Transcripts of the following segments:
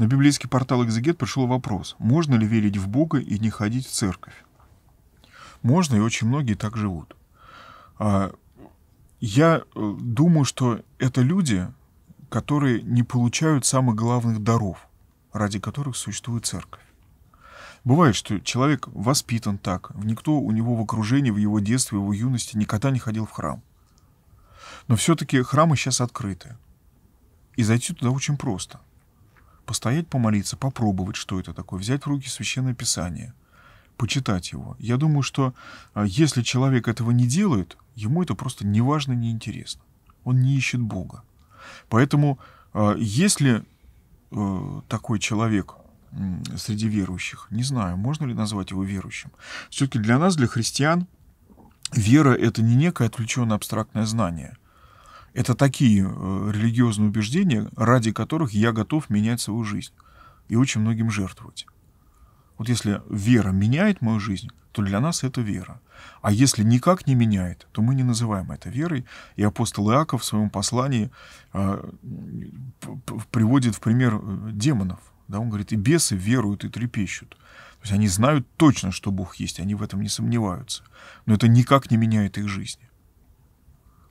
На библейский портал «Экзегет» пришел вопрос, можно ли верить в Бога и не ходить в церковь? Можно, и очень многие так живут. А, я э, думаю, что это люди, которые не получают самых главных даров, ради которых существует церковь. Бывает, что человек воспитан так, никто у него в окружении, в его детстве, в его юности никогда не ходил в храм. Но все-таки храмы сейчас открыты. И зайти туда очень просто – Постоять, помолиться, попробовать, что это такое, взять в руки священное писание, почитать его. Я думаю, что а, если человек этого не делает, ему это просто не важно, не интересно. Он не ищет Бога. Поэтому, а, если э, такой человек среди верующих, не знаю, можно ли назвать его верующим. Все-таки для нас, для христиан, вера — это не некое отвлеченное абстрактное знание — это такие э, религиозные убеждения, ради которых я готов менять свою жизнь и очень многим жертвовать. Вот если вера меняет мою жизнь, то для нас это вера. А если никак не меняет, то мы не называем это верой. И апостол Иаков в своем послании э, приводит в пример э, демонов. Да, он говорит, и бесы веруют и трепещут. То есть они знают точно, что Бог есть, они в этом не сомневаются. Но это никак не меняет их жизни.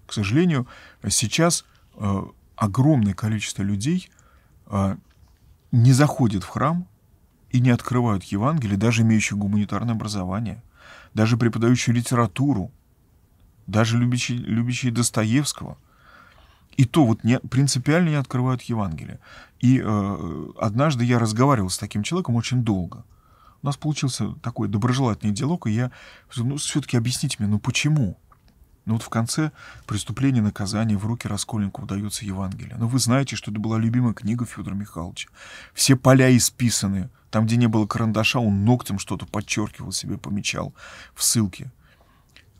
К сожалению, сейчас э, огромное количество людей э, не заходит в храм и не открывают Евангелие, даже имеющие гуманитарное образование, даже преподающие литературу, даже любящие, любящие Достоевского. И то вот не, принципиально не открывают Евангелие. И э, однажды я разговаривал с таким человеком очень долго. У нас получился такой доброжелательный диалог, и я ну, все-таки объясните мне, ну почему? Но ну, вот в конце преступление наказания в руки Раскольникову дается Евангелие. Но ну, вы знаете, что это была любимая книга Федора Михайловича. Все поля исписаны. Там, где не было карандаша, он ногтем что-то подчеркивал себе, помечал в ссылке.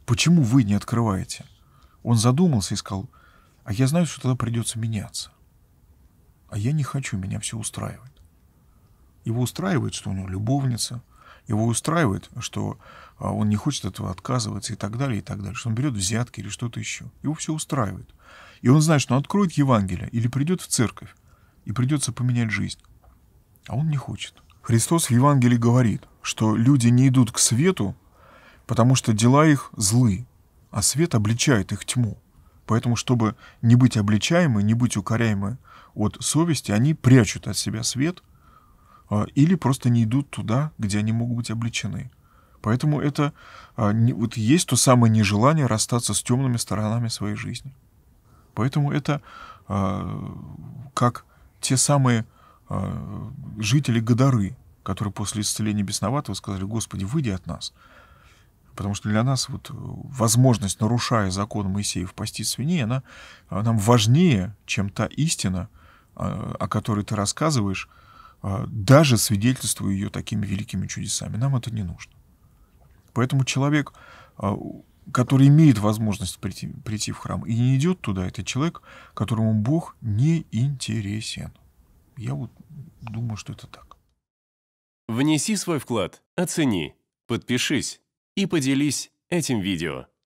Почему вы не открываете? Он задумался и сказал, а я знаю, что тогда придется меняться. А я не хочу, меня все устраивает. Его устраивает, что у него любовница, его устраивает, что а, он не хочет этого отказываться и так далее, и так далее, что он берет взятки или что-то еще. Его все устраивает. И он знает, что он откроет Евангелие или придет в церковь, и придется поменять жизнь. А он не хочет. Христос в Евангелии говорит, что люди не идут к свету, потому что дела их злы, а свет обличает их тьму. Поэтому, чтобы не быть обличаемы, не быть укоряемы от совести, они прячут от себя свет – а, или просто не идут туда, где они могут быть обличены. Поэтому это а, вот есть то самое нежелание расстаться с темными сторонами своей жизни. Поэтому это а, как те самые жители Гадары, которые после исцеления бесноватого сказали, «Господи, выйди от нас». Потому что для нас вот возможность, нарушая закон Моисеев, пасти свиней, она нам важнее, чем та истина, о которой ты рассказываешь, а, даже свидетельствуя ее такими великими чудесами. Нам это не нужно. Поэтому человек, а, который имеет возможность прийти, прийти в храм и не идет туда, это человек, которому Бог не интересен. Я вот думаю, что это так. Внеси свой вклад, оцени, подпишись и поделись этим видео.